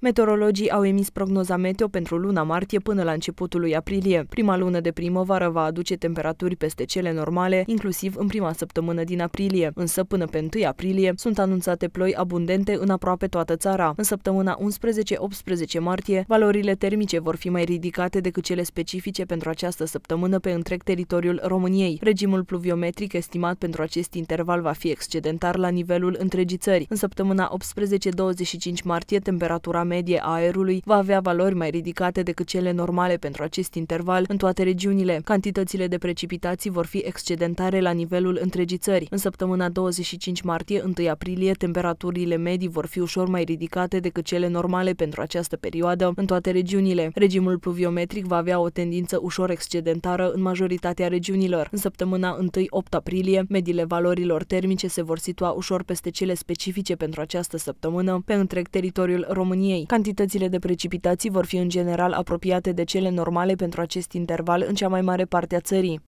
Meteorologii au emis prognoza meteo pentru luna martie până la începutul lui aprilie. Prima lună de primăvară va aduce temperaturi peste cele normale, inclusiv în prima săptămână din aprilie, însă până pe 1 aprilie sunt anunțate ploi abundente în aproape toată țara. În săptămâna 11-18 martie, valorile termice vor fi mai ridicate decât cele specifice pentru această săptămână pe întreg teritoriul României. Regimul pluviometric estimat pentru acest interval va fi excedentar la nivelul întregii țări. În săptămâna 18-25 martie, temperatura medie a aerului va avea valori mai ridicate decât cele normale pentru acest interval în toate regiunile. Cantitățile de precipitații vor fi excedentare la nivelul întregii țări. În săptămâna 25 martie-1 aprilie, temperaturile medii vor fi ușor mai ridicate decât cele normale pentru această perioadă în toate regiunile. Regimul pluviometric va avea o tendință ușor excedentară în majoritatea regiunilor. În săptămâna 1-8 aprilie, mediile valorilor termice se vor situa ușor peste cele specifice pentru această săptămână pe întreg teritoriul României. României. Cantitățile de precipitații vor fi în general apropiate de cele normale pentru acest interval în cea mai mare parte a țării.